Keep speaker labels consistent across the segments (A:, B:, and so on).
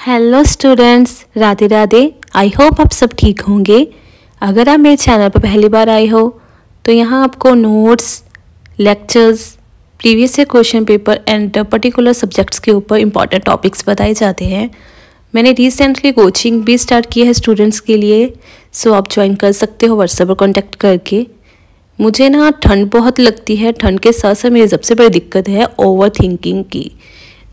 A: Hello students Radhe Radhe I hope आप सब ठीक होंगे अगर आप मेरे चैनल पर पहली बार आए हो तो यहाँ आपको notes lectures previous year question paper and particular subjects के ऊपर इंपॉर्टेंट टॉपिक्स बताए जाते हैं मैंने रिसेंटली कोचिंग भी स्टार्ट की है स्टूडेंट्स के लिए सो आप ज्वाइन कर सकते हो व्हाट्सएप पर कॉन्टैक्ट करके मुझे ना ठंड बहुत लगती है ठंड के साथ साथ मेरी सबसे बड़ी दिक्कत है ओवर थिंकिंग की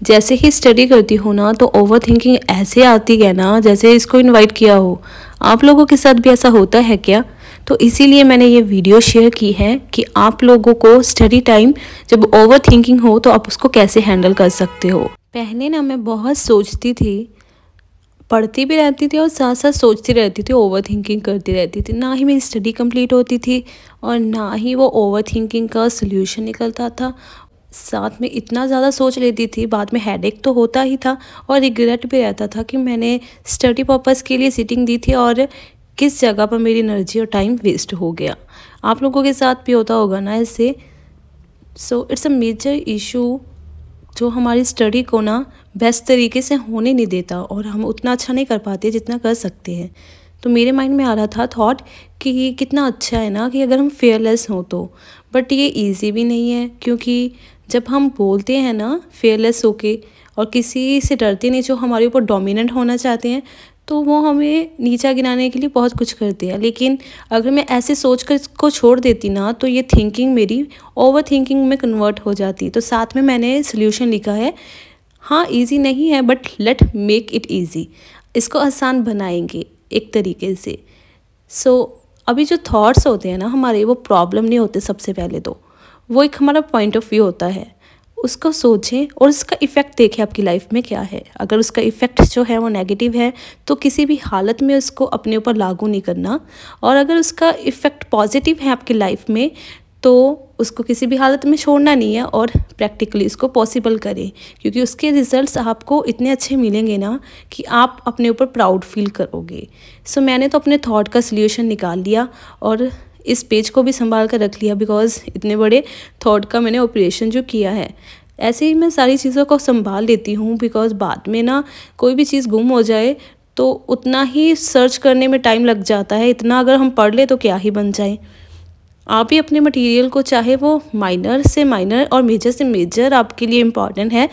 A: जैसे ही स्टडी करती हूँ ना तो ओवर थिंकिंग ऐसे आती है ना जैसे इसको इनवाइट किया हो आप लोगों के साथ भी ऐसा होता है क्या तो इसीलिए मैंने ये वीडियो शेयर की है कि आप लोगों को स्टडी टाइम जब ओवर थिंकिंग हो तो आप उसको कैसे हैंडल कर सकते हो पहले ना मैं बहुत सोचती थी पढ़ती भी रहती थी और साथ साथ सोचती रहती थी ओवर थिंकिंग करती रहती थी ना ही मेरी स्टडी कंप्लीट होती थी और ना ही वो ओवर थिंकिंग का सोल्यूशन निकलता था साथ में इतना ज़्यादा सोच लेती थी बाद में हेडेक तो होता ही था और रिग्रेट भी रहता था कि मैंने स्टडी पर्पज़ के लिए सीटिंग दी थी और किस जगह पर मेरी एनर्जी और टाइम वेस्ट हो गया आप लोगों के साथ भी होता होगा ना ऐसे so it's a major issue जो हमारी स्टडी को ना बेस्ट तरीके से होने नहीं देता और हम उतना अच्छा नहीं कर पाते जितना कर सकते हैं तो मेरे माइंड में आ रहा था थॉट कि कितना अच्छा है ना कि अगर हम फेयरलेस हों तो बट ये इजी भी नहीं है क्योंकि जब हम बोलते हैं ना फेयरलेस होके और किसी से डरते नहीं जो हमारे ऊपर डोमिनेंट होना चाहते हैं तो वो हमें नीचा गिराने के लिए बहुत कुछ करते हैं लेकिन अगर मैं ऐसे सोच कर इसको छोड़ देती ना तो ये थिंकिंग मेरी ओवर थिंकिंग में कन्वर्ट हो जाती तो साथ में मैंने सोल्यूशन लिखा है हाँ ईजी नहीं है but let make it easy इसको आसान बनाएंगे एक तरीके से सो so, अभी जो थॉट्स होते हैं ना हमारे वो प्रॉब्लम नहीं होते सबसे पहले तो वो एक हमारा पॉइंट ऑफ व्यू होता है उसको सोचें और उसका इफ़ेक्ट देखें आपकी लाइफ में क्या है अगर उसका इफ़ेक्ट जो है वो नेगेटिव है तो किसी भी हालत में उसको अपने ऊपर लागू नहीं करना और अगर उसका इफ़ेक्ट पॉजिटिव है आपकी लाइफ में तो उसको किसी भी हालत में छोड़ना नहीं है और प्रैक्टिकली इसको पॉसिबल करें क्योंकि उसके रिजल्ट्स आपको इतने अच्छे मिलेंगे ना कि आप अपने ऊपर प्राउड फील करोगे सो so, मैंने तो अपने थॉट का सल्यूशन निकाल लिया और इस पेज को भी संभाल कर रख लिया बिकॉज इतने बड़े थॉट का मैंने ऑपरेशन जो किया है ऐसे ही मैं सारी चीज़ों को संभाल लेती हूँ बिकॉज बाद में ना कोई भी चीज़ गुम हो जाए तो उतना ही सर्च करने में टाइम लग जाता है इतना अगर हम पढ़ लें तो क्या ही बन जाए आप ही अपने मटेरियल को चाहे वो माइनर से माइनर और मेजर से मेजर आपके लिए इम्पॉर्टेंट है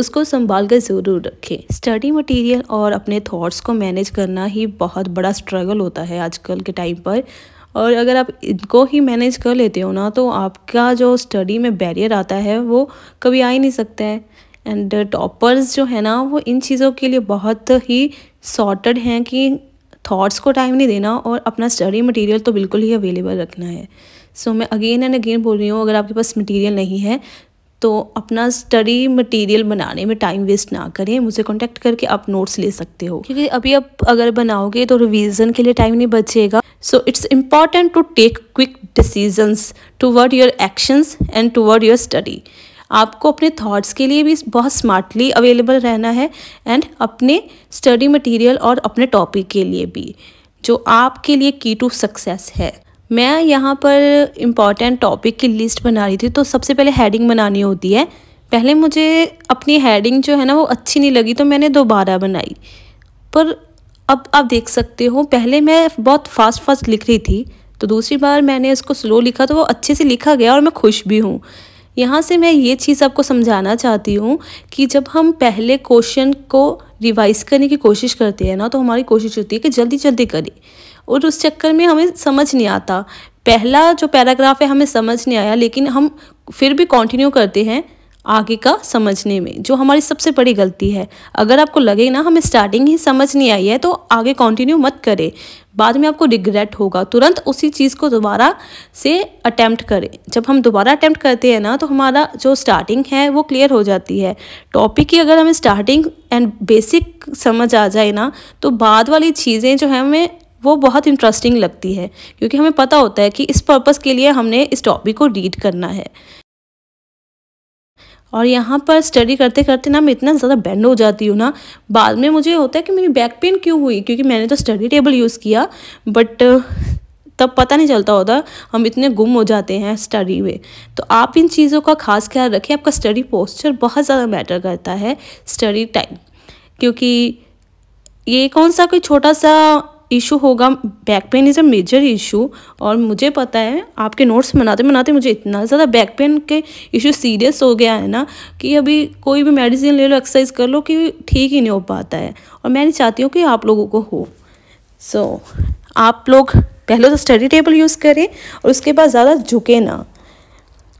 A: उसको संभाल कर ज़रूर रखें स्टडी मटेरियल और अपने थॉट्स को मैनेज करना ही बहुत बड़ा स्ट्रगल होता है आजकल के टाइम पर और अगर आप इनको ही मैनेज कर लेते हो ना तो आपका जो स्टडी में बैरियर आता है वो कभी आ ही नहीं सकता है एंड टॉपर्स जो है ना वो इन चीज़ों के लिए बहुत ही सॉर्टेड हैं कि थॉट्स को टाइम नहीं देना और अपना स्टडी मटेरियल तो बिल्कुल ही अवेलेबल रखना है सो so, मैं अगेन एंड अगेन बोल रही हूँ अगर आपके पास मटेरियल नहीं है तो अपना स्टडी मटेरियल बनाने में टाइम वेस्ट ना करें मुझे कांटेक्ट करके आप नोट्स ले सकते हो क्योंकि अभी आप अगर बनाओगे तो रिवीजन के लिए टाइम नहीं बचेगा So it's important to take quick decisions toward your actions and toward your study. आपको अपने थॉट्स के लिए भी बहुत स्मार्टली अवेलेबल रहना है एंड अपने स्टडी मटेरियल और अपने टॉपिक के लिए भी जो आपके लिए की टू सक्सेस है मैं यहाँ पर इम्पॉर्टेंट टॉपिक की लिस्ट बना रही थी तो सबसे पहले हेडिंग बनानी होती है पहले मुझे अपनी हेडिंग जो है ना वो अच्छी नहीं लगी तो मैंने दोबारा बनाई पर अब आप देख सकते हो पहले मैं बहुत फास्ट फास्ट लिख रही थी तो दूसरी बार मैंने इसको स्लो लिखा तो वो अच्छे से लिखा गया और मैं खुश भी हूँ यहाँ से मैं ये चीज़ आपको समझाना चाहती हूँ कि जब हम पहले क्वेश्चन को रिवाइज करने की कोशिश करते हैं ना तो हमारी कोशिश होती है कि जल्दी जल्दी करें और उस चक्कर में हमें समझ नहीं आता पहला जो पैराग्राफ है हमें समझ नहीं आया लेकिन हम फिर भी कंटिन्यू करते हैं आगे का समझने में जो हमारी सबसे बड़ी गलती है अगर आपको लगे ना हमें स्टार्टिंग ही समझ नहीं आई है तो आगे कंटिन्यू मत करें बाद में आपको रिग्रेट होगा तुरंत उसी चीज़ को दोबारा से अटैम्प्ट करें जब हम दोबारा अटैम्प्ट करते हैं ना तो हमारा जो स्टार्टिंग है वो क्लियर हो जाती है टॉपिक की अगर हमें स्टार्टिंग एंड बेसिक समझ आ जाए ना तो बाद वाली चीज़ें जो है हमें वो बहुत इंटरेस्टिंग लगती है क्योंकि हमें पता होता है कि इस पर्पज़ के लिए हमने इस टॉपिक को रीड करना है और यहाँ पर स्टडी करते करते ना मैं इतना ज़्यादा बैंड हो जाती हूँ ना बाद में मुझे होता है कि मेरी बैक पेन क्यों हुई क्योंकि मैंने तो स्टडी टेबल यूज़ किया बट तब पता नहीं चलता होता हम इतने गुम हो जाते हैं स्टडी में तो आप इन चीज़ों का खास ख्याल रखें आपका स्टडी पोस्चर बहुत ज़्यादा मैटर करता है स्टडी टाइम क्योंकि ये कौन सा कोई छोटा सा इशू होगा back pain is a major issue और मुझे पता है आपके नोट्स बनाते बनाते मुझे इतना ज़्यादा बैक पेन के इशू सीरियस हो गया है ना कि अभी कोई भी मेडिसिन ले लो एक्सरसाइज कर लो कि ठीक ही नहीं हो पाता है और मैं नहीं चाहती हूँ कि आप लोगों को हो सो so, आप लोग पहले तो स्टडी टेबल यूज़ करें और उसके बाद ज़्यादा झुके ना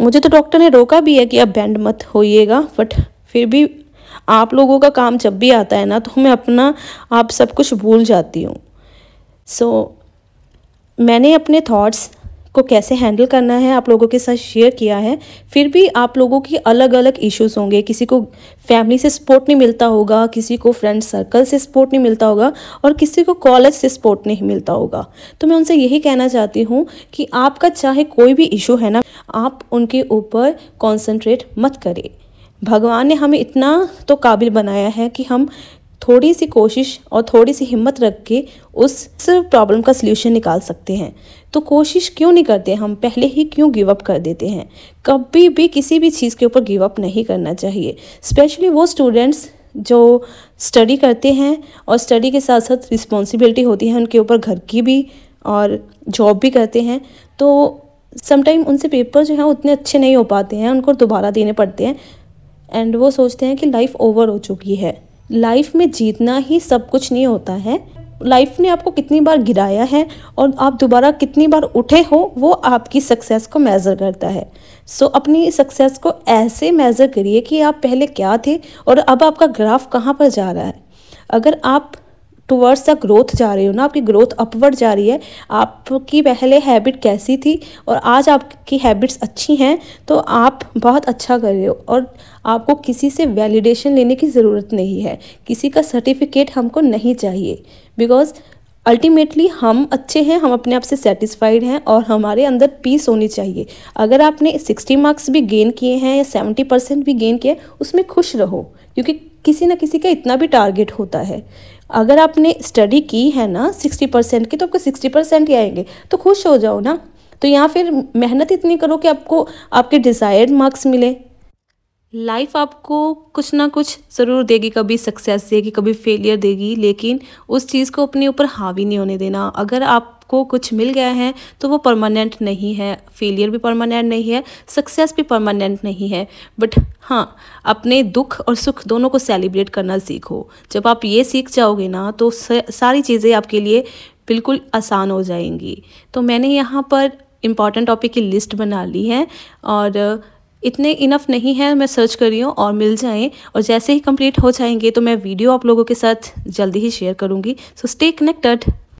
A: मुझे तो डॉक्टर ने रोका भी है कि अब बैंड मत होइएगा बट फिर भी आप लोगों का काम जब भी आता है ना तो मैं अपना आप सब कुछ भूल जाती हूँ सो so, मैंने अपने थॉट्स को कैसे हैंडल करना है आप लोगों के साथ शेयर किया है फिर भी आप लोगों की अलग अलग इश्यूज होंगे किसी को फैमिली से सपोर्ट नहीं मिलता होगा किसी को फ्रेंड सर्कल से सपोर्ट नहीं मिलता होगा और किसी को कॉलेज से सपोर्ट नहीं मिलता होगा तो मैं उनसे यही कहना चाहती हूँ कि आपका चाहे कोई भी इशू है ना आप उनके ऊपर कॉन्सेंट्रेट मत करें भगवान ने हमें इतना तो काबिल बनाया है कि हम थोड़ी सी कोशिश और थोड़ी सी हिम्मत रख के उस प्रॉब्लम का सलूशन निकाल सकते हैं तो कोशिश क्यों नहीं करते हम पहले ही क्यों गिव अप कर देते हैं कभी भी किसी भी चीज़ के ऊपर गिव अप नहीं करना चाहिए स्पेशली वो स्टूडेंट्स जो स्टडी करते हैं और स्टडी के साथ साथ रिस्पॉन्सिबिलिटी होती है उनके ऊपर घर की भी और जॉब भी करते हैं तो समटाइम उनसे पेपर जो हैं उतने अच्छे नहीं हो पाते हैं उनको दोबारा देने पड़ते हैं एंड वो सोचते हैं कि लाइफ ओवर हो चुकी है लाइफ में जीतना ही सब कुछ नहीं होता है लाइफ ने आपको कितनी बार गिराया है और आप दोबारा कितनी बार उठे हो वो आपकी सक्सेस को मेज़र करता है सो so, अपनी सक्सेस को ऐसे मेज़र करिए कि आप पहले क्या थे और अब आपका ग्राफ कहाँ पर जा रहा है अगर आप टूवर्ड्स द ग्रोथ जा रहे हो ना आपकी ग्रोथ अपवर्ड जा रही है आपकी पहले हैबिट कैसी थी और आज आपकी हैबिट्स अच्छी हैं तो आप बहुत अच्छा कर रहे हो और आपको किसी से वैलिडेशन लेने की ज़रूरत नहीं है किसी का सर्टिफिकेट हमको नहीं चाहिए बिकॉज़ अल्टीमेटली हम अच्छे हैं हम अपने आप से सेटिस्फाइड हैं और हमारे अंदर पीस होनी चाहिए अगर आपने सिक्सटी मार्क्स भी गेन किए हैं या सेवेंटी परसेंट भी गेन किए उसमें खुश रहो क्योंकि किसी ना किसी का इतना भी टारगेट होता है अगर आपने स्टडी की है ना सिक्सटी परसेंट की तो आपको सिक्सटी परसेंट ही आएंगे तो खुश हो जाओ ना तो यहाँ फिर मेहनत इतनी करो कि आपको आपके डिज़ायर्ड मार्क्स मिले लाइफ आपको कुछ ना कुछ ज़रूर देगी कभी सक्सेस देगी कभी फेलियर देगी लेकिन उस चीज़ को अपने ऊपर हावी नहीं होने देना अगर आप आपको कुछ मिल गया है तो वो परमानेंट नहीं है फेलियर भी परमानेंट नहीं है सक्सेस भी परमानेंट नहीं है बट हाँ अपने दुख और सुख दोनों को सेलिब्रेट करना सीखो जब आप ये सीख जाओगे ना तो सारी चीज़ें आपके लिए बिल्कुल आसान हो जाएंगी तो मैंने यहाँ पर इम्पॉर्टेंट टॉपिक की लिस्ट बना ली है और इतने इनफ नहीं है मैं सर्च कर रही हूँ और मिल जाएं और जैसे ही कंप्लीट हो जाएंगे तो मैं वीडियो आप लोगों के साथ जल्दी ही शेयर करूँगी सो स्टे कनेक्टेड